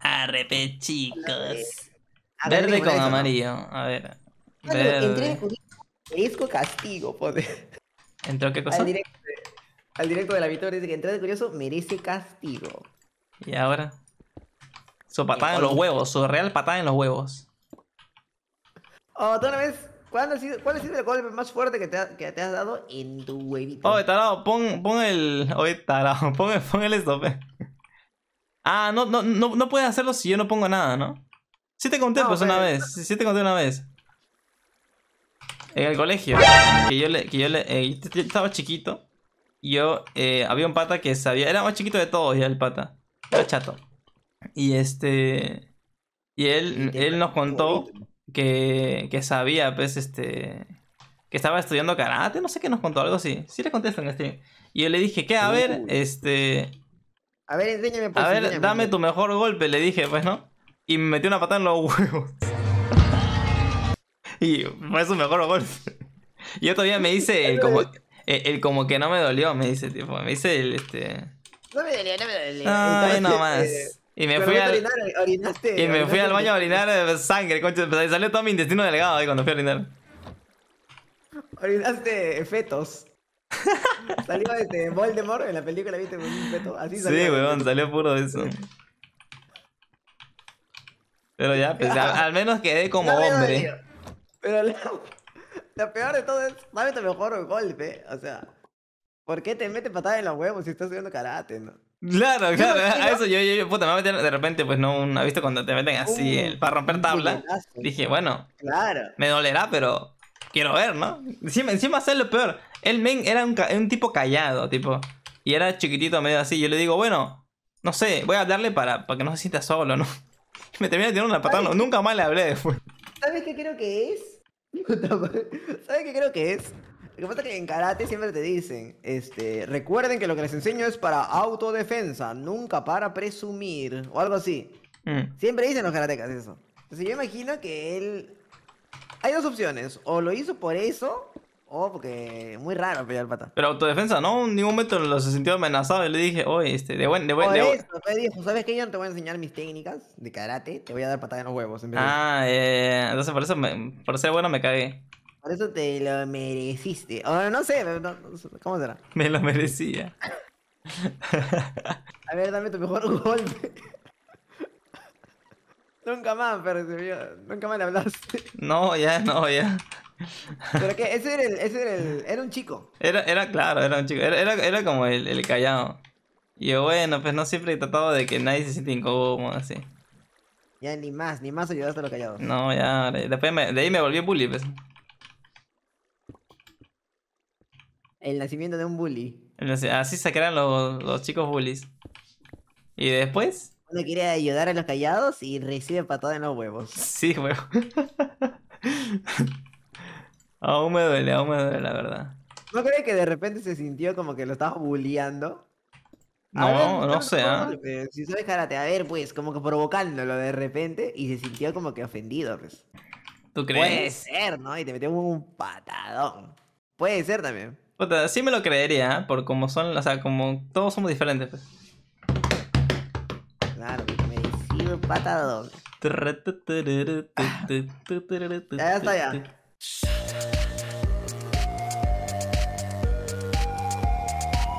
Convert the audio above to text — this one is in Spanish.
Arrepe, chicos. Verde con amarillo. A ver. Ah, Verde. Merezco castigo, poder. ¿Entró qué cosa? Al directo, de la victoria dice que entré de curioso merece castigo. ¿Y ahora? Su patada en eh, los huevos, su real patada en los huevos. Oh, tú una vez ¿Cuál ha, sido, el golpe más fuerte que te, que te has dado en tu huevito? Oh, tarado, pon, pon el. Oye, tarado, pon, pon el estope Ah, no, no, no, puedes hacerlo si yo no pongo nada, ¿no? Sí te conté, pues, una vez. Sí te conté una vez. En el colegio. Que yo le... Que yo le eh, estaba chiquito. Y yo... Eh, había un pata que sabía... Era más chiquito de todos ya el pata. Era chato. Y este... Y él, él nos contó que, que sabía, pues, este... Que estaba estudiando karate, no sé qué nos contó, algo así. Sí le contesto en stream. Y yo le dije, que A ver, este... A ver, enséñame. Pues, a ver, dame tu mejor golpe, le dije, pues, ¿no? Y me metió una patada en los huevos. y fue su mejor golpe. Yo todavía me dice el como, eh, el, como que no me dolió, me dice, tipo, me dice el este. No me dolió, no me dolió. Ay, nomás. Eh, eh, y me fui al, baño a orinar pues, sangre, concha. Pues, salió todo mi intestino delgado ahí cuando fui a orinar. Orinaste fetos. salió este Voldemort en la película, ¿viste? así salió. Sí, weón, salió puro de eso. Pero ya, pues, al, menos quedé como hombre. pero lo, peor de todo es, dame tu mejor golpe. O sea, ¿por qué te metes patada en los huevos si estás haciendo karate, no? Claro, claro, a eso yo, yo, yo, puta, me voy a meter de repente, pues no, ¿ha visto Cuando te meten así, el, para romper tabla, dije, bueno, claro. me dolerá, pero quiero ver, ¿no? Encima, encima hacer lo peor, el men era un, tipo callado, tipo. Y era chiquitito, medio así. Yo le digo, bueno, no sé, voy a hablarle para, para que no se sienta solo, ¿no? Me termina tirando una patada. Nunca más le hablé después. ¿Sabes qué creo que es? ¿Sabes qué creo que es? Lo que pasa es que en karate siempre te dicen, este, recuerden que lo que les enseño es para autodefensa, nunca para presumir, o algo así. Mm. Siempre dicen los karatecas eso. Entonces yo imagino que él... Hay dos opciones, o lo hizo por eso, Oh, porque es muy raro pelear el pata. Pero autodefensa, ¿no? En ningún momento lo se sintió amenazado y le dije, oye, este, de buen, de buen, de ¿sabes qué? Yo no te voy a enseñar mis técnicas de karate, te voy a dar patadas en los huevos. Ah, ah, de... entonces por eso, me, por ser bueno me cagué. Por eso te lo mereciste. O no sé, ¿cómo será? Me lo merecía. a ver, dame tu mejor golpe. nunca más, pero nunca más le hablaste. No, ya, no, ya. Pero que ese era, el, era, un chico. Era, claro, era un chico. Era, como el, callado. Y bueno, pues no siempre he tratado de que nadie se siente incómodo, así. Ya ni más, ni más ayudaste a los callados. No, ya, después de ahí me volví bully, pues. El nacimiento de un bully. Así se crean los, chicos bullies. ¿Y después? Uno quiere ayudar a los callados y recibe patadas en los huevos. Sí, huevo. Aún me duele, aún me duele, la verdad. ¿No crees que de repente se sintió como que lo estabas bulleando? No, no sé. ¿ah? Si sabes karate, a ver, pues, como que provocándolo de repente y se sintió como que ofendido, pues. ¿Tú crees? Puede ser, ¿no? Y te metió un patadón. Puede ser también. Puta, sí me lo creería, ¿eh? por como son, o sea, como todos somos diferentes, pues. Claro, me decido patadón. ya está ya.